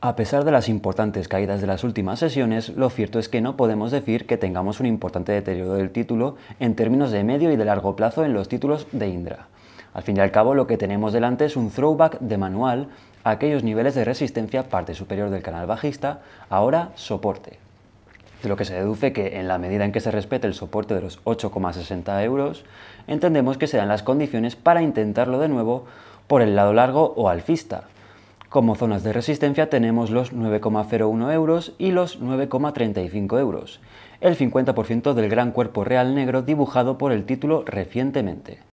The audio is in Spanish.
A pesar de las importantes caídas de las últimas sesiones, lo cierto es que no podemos decir que tengamos un importante deterioro del título en términos de medio y de largo plazo en los títulos de Indra. Al fin y al cabo, lo que tenemos delante es un throwback de manual a aquellos niveles de resistencia parte superior del canal bajista, ahora soporte. De lo que se deduce que, en la medida en que se respete el soporte de los 8,60 euros, entendemos que serán las condiciones para intentarlo de nuevo por el lado largo o alfista, como zonas de resistencia tenemos los 9,01 euros y los 9,35 euros, el 50% del gran cuerpo real negro dibujado por el título recientemente.